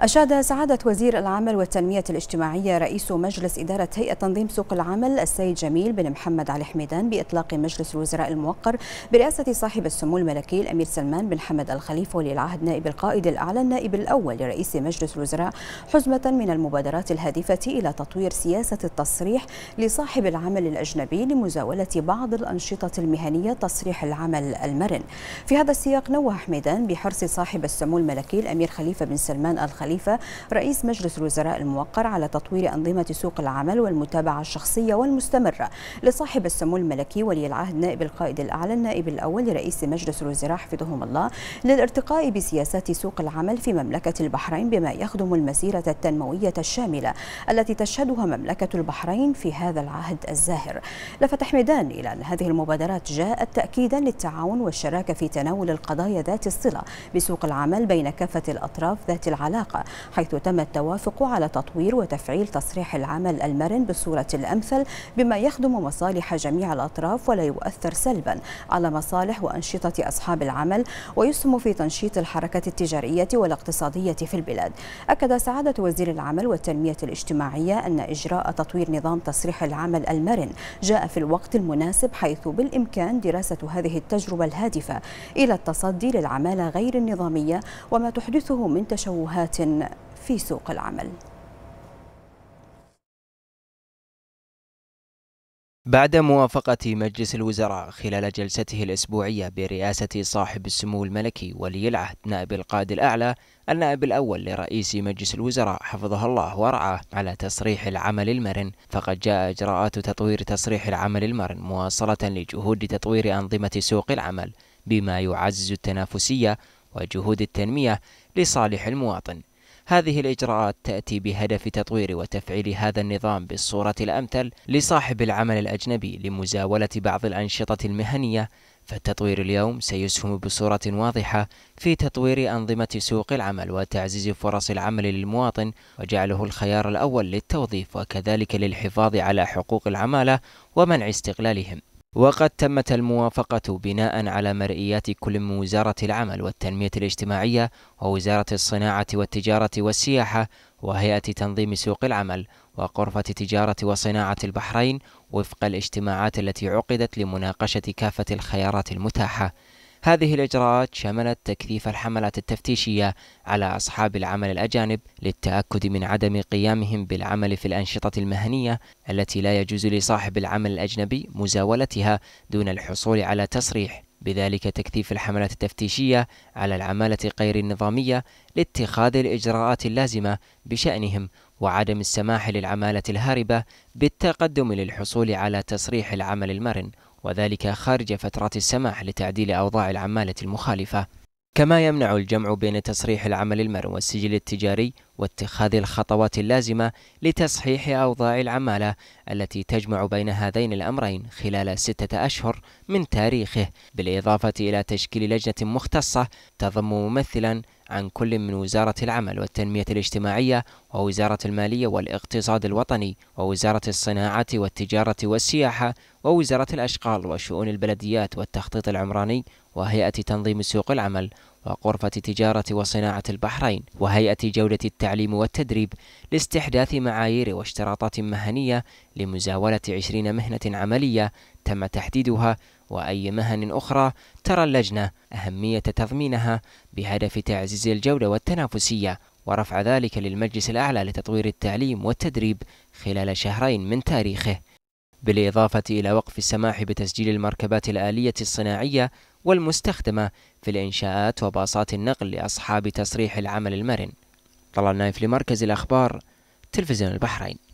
أشاد سعادة وزير العمل والتنمية الاجتماعية رئيس مجلس إدارة هيئة تنظيم سوق العمل السيد جميل بن محمد علي حميدان بإطلاق مجلس الوزراء الموقر برئاسة صاحب السمو الملكي الأمير سلمان بن حمد الخليفة ولي العهد نائب القائد الأعلى النائب الأول لرئيس مجلس الوزراء حزمة من المبادرات الهادفة إلى تطوير سياسة التصريح لصاحب العمل الأجنبي لمزاولة بعض الأنشطة المهنية تصريح العمل المرن في هذا السياق نوه حميدان بحرص صاحب السمو الملكي الأمير خليفة بن سلمان الخليفة خليفة رئيس مجلس الوزراء الموقر على تطوير أنظمة سوق العمل والمتابعة الشخصية والمستمرة لصاحب السمو الملكي ولي العهد نائب القائد الأعلى النائب الأول لرئيس مجلس الوزراء حفظهم الله للارتقاء بسياسات سوق العمل في مملكة البحرين بما يخدم المسيرة التنموية الشاملة التي تشهدها مملكة البحرين في هذا العهد الزاهر لفت حميدان إلى أن هذه المبادرات جاءت تأكيدا للتعاون والشراكة في تناول القضايا ذات الصلة بسوق العمل بين كافة الأطراف ذات العلاقة حيث تم التوافق على تطوير وتفعيل تصريح العمل المرن بالصورة الأمثل بما يخدم مصالح جميع الأطراف ولا يؤثر سلبا على مصالح وأنشطة أصحاب العمل ويسهم في تنشيط الحركة التجارية والاقتصادية في البلاد أكد سعادة وزير العمل والتنمية الاجتماعية أن إجراء تطوير نظام تصريح العمل المرن جاء في الوقت المناسب حيث بالإمكان دراسة هذه التجربة الهادفة إلى التصدي للعمالة غير النظامية وما تحدثه من تشوهات في سوق العمل بعد موافقة مجلس الوزراء خلال جلسته الأسبوعية برئاسة صاحب السمو الملكي ولي العهد نائب القائد الأعلى النائب الأول لرئيس مجلس الوزراء حفظه الله ورعاه على تصريح العمل المرن فقد جاء إجراءات تطوير تصريح العمل المرن مواصلة لجهود تطوير أنظمة سوق العمل بما يعزز التنافسية وجهود التنمية لصالح المواطن هذه الإجراءات تأتي بهدف تطوير وتفعيل هذا النظام بالصورة الأمثل لصاحب العمل الأجنبي لمزاولة بعض الأنشطة المهنية فالتطوير اليوم سيسهم بصورة واضحة في تطوير أنظمة سوق العمل وتعزيز فرص العمل للمواطن وجعله الخيار الأول للتوظيف وكذلك للحفاظ على حقوق العمالة ومنع استغلالهم وقد تمت الموافقة بناء على مرئيات كل من وزارة العمل والتنمية الاجتماعية ووزارة الصناعة والتجارة والسياحة وهيئة تنظيم سوق العمل وغرفة تجارة وصناعة البحرين وفق الاجتماعات التي عقدت لمناقشة كافة الخيارات المتاحة هذه الإجراءات شملت تكثيف الحملات التفتيشية على أصحاب العمل الأجانب للتأكد من عدم قيامهم بالعمل في الأنشطة المهنية التي لا يجوز لصاحب العمل الأجنبي مزاولتها دون الحصول على تصريح بذلك تكثيف الحملات التفتيشية على العمالة غير النظامية لاتخاذ الإجراءات اللازمة بشأنهم وعدم السماح للعمالة الهاربة بالتقدم للحصول على تصريح العمل المرن وذلك خارج فترات السماح لتعديل أوضاع العمالة المخالفة كما يمنع الجمع بين تصريح العمل المر والسجل التجاري واتخاذ الخطوات اللازمة لتصحيح أوضاع العمالة التي تجمع بين هذين الأمرين خلال ستة أشهر من تاريخه بالإضافة إلى تشكيل لجنة مختصة تضم ممثلا عن كل من وزارة العمل والتنمية الاجتماعية ووزارة المالية والاقتصاد الوطني ووزارة الصناعة والتجارة والسياحة ووزارة الأشغال وشؤون البلديات والتخطيط العمراني وهيئة تنظيم سوق العمل وغرفة تجارة وصناعة البحرين وهيئة جودة التعليم والتدريب لاستحداث معايير واشتراطات مهنية لمزاولة عشرين مهنة عملية تم تحديدها وأي مهن أخرى ترى اللجنة أهمية تضمينها بهدف تعزيز الجودة والتنافسية ورفع ذلك للمجلس الأعلى لتطوير التعليم والتدريب خلال شهرين من تاريخه بالإضافة إلى وقف السماح بتسجيل المركبات الآلية الصناعية والمستخدمة في الإنشاءات وباصات النقل لأصحاب تصريح العمل المرن طلال نايف لمركز الأخبار تلفزيون البحرين